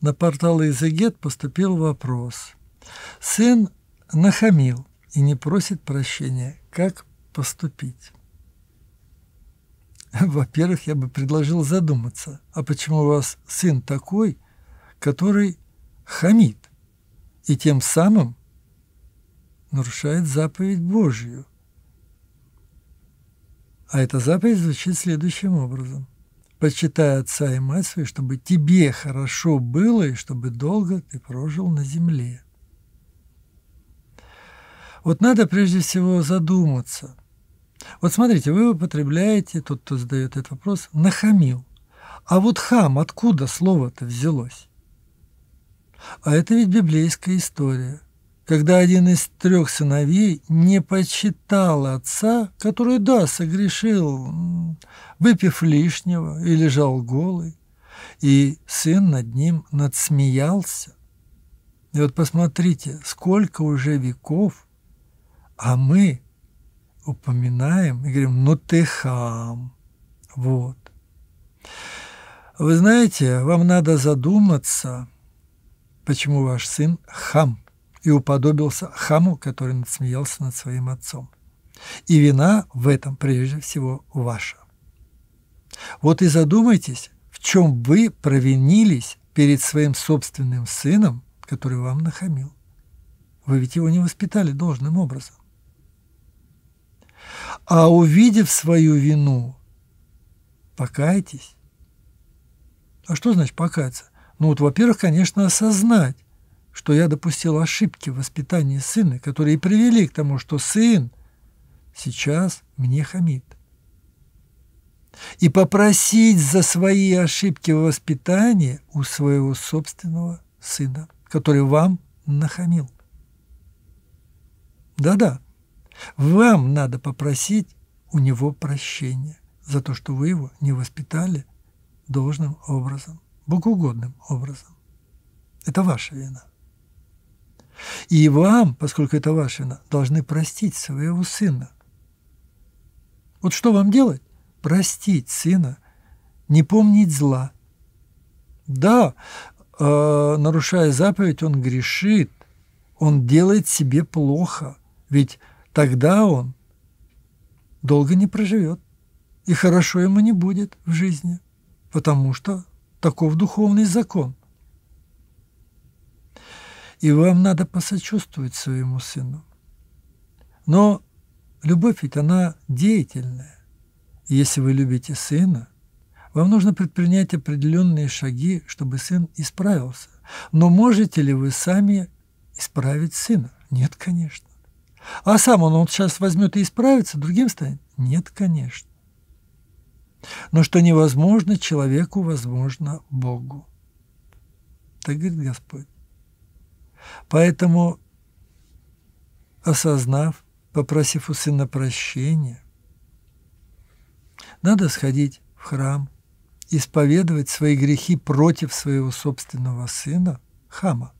на портал Изегет поступил вопрос. Сын нахамил и не просит прощения. Как поступить? Во-первых, я бы предложил задуматься, а почему у вас сын такой, который хамит и тем самым нарушает заповедь Божью? А эта заповедь звучит следующим образом почитай отца и мать свою, чтобы тебе хорошо было и чтобы долго ты прожил на земле. Вот надо прежде всего задуматься. Вот смотрите, вы употребляете, тот, кто задает этот вопрос, нахамил. А вот хам, откуда слово-то взялось? А это ведь библейская история – когда один из трех сыновей не почитал отца, который, да, согрешил, выпив лишнего и лежал голый, и сын над ним надсмеялся. И вот посмотрите, сколько уже веков, а мы упоминаем и говорим, ну ты хам, вот. Вы знаете, вам надо задуматься, почему ваш сын хам и уподобился хаму, который надсмеялся над своим отцом. И вина в этом прежде всего ваша. Вот и задумайтесь, в чем вы провинились перед своим собственным сыном, который вам нахамил. Вы ведь его не воспитали должным образом. А увидев свою вину, покайтесь. А что значит покаяться? Ну вот, во-первых, конечно, осознать, что я допустил ошибки в воспитании сына, которые привели к тому, что сын сейчас мне хамит. И попросить за свои ошибки в воспитании у своего собственного сына, который вам нахамил. Да-да, вам надо попросить у него прощения за то, что вы его не воспитали должным образом, богоугодным образом. Это ваша вина. И вам, поскольку это ваша вина, должны простить своего сына. Вот что вам делать? Простить сына, не помнить зла. Да, э, нарушая заповедь, он грешит, он делает себе плохо, ведь тогда он долго не проживет, и хорошо ему не будет в жизни, потому что таков духовный закон и вам надо посочувствовать своему сыну. Но любовь ведь она деятельная. И если вы любите сына, вам нужно предпринять определенные шаги, чтобы сын исправился. Но можете ли вы сами исправить сына? Нет, конечно. А сам он, он сейчас возьмет и исправится, другим станет? Нет, конечно. Но что невозможно человеку, возможно Богу. Так говорит Господь. Поэтому, осознав, попросив у сына прощения, надо сходить в храм, исповедовать свои грехи против своего собственного сына, хама,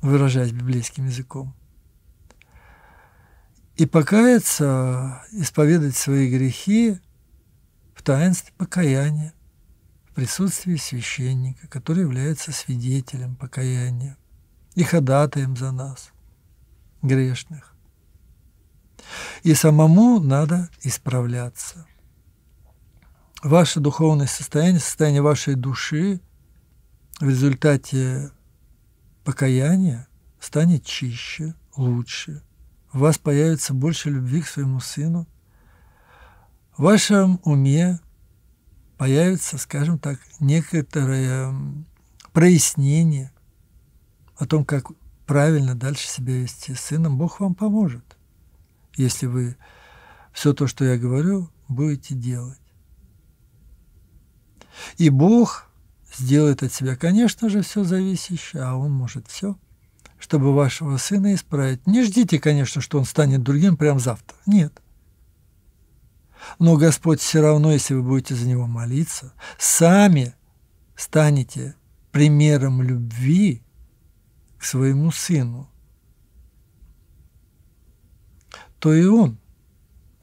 выражаясь библейским языком. И покаяться, исповедать свои грехи в таинстве покаяния – в присутствии священника, который является свидетелем покаяния и ходатаем за нас, грешных. И самому надо исправляться. Ваше духовное состояние, состояние вашей души в результате покаяния станет чище, лучше. У вас появится больше любви к своему сыну. В вашем уме появится, скажем так, некоторое прояснение о том, как правильно дальше себя вести с сыном, Бог вам поможет, если вы все то, что я говорю, будете делать. И Бог сделает от себя, конечно же, все зависящее, а Он может все, чтобы вашего сына исправить. Не ждите, конечно, что он станет другим прямо завтра. Нет. Но Господь все равно, если вы будете за него молиться, сами станете примером любви к своему сыну, то и он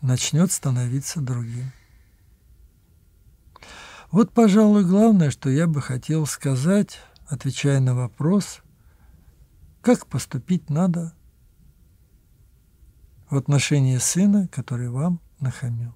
начнет становиться другим. Вот, пожалуй, главное, что я бы хотел сказать, отвечая на вопрос, как поступить надо в отношении сына, который вам нахамил.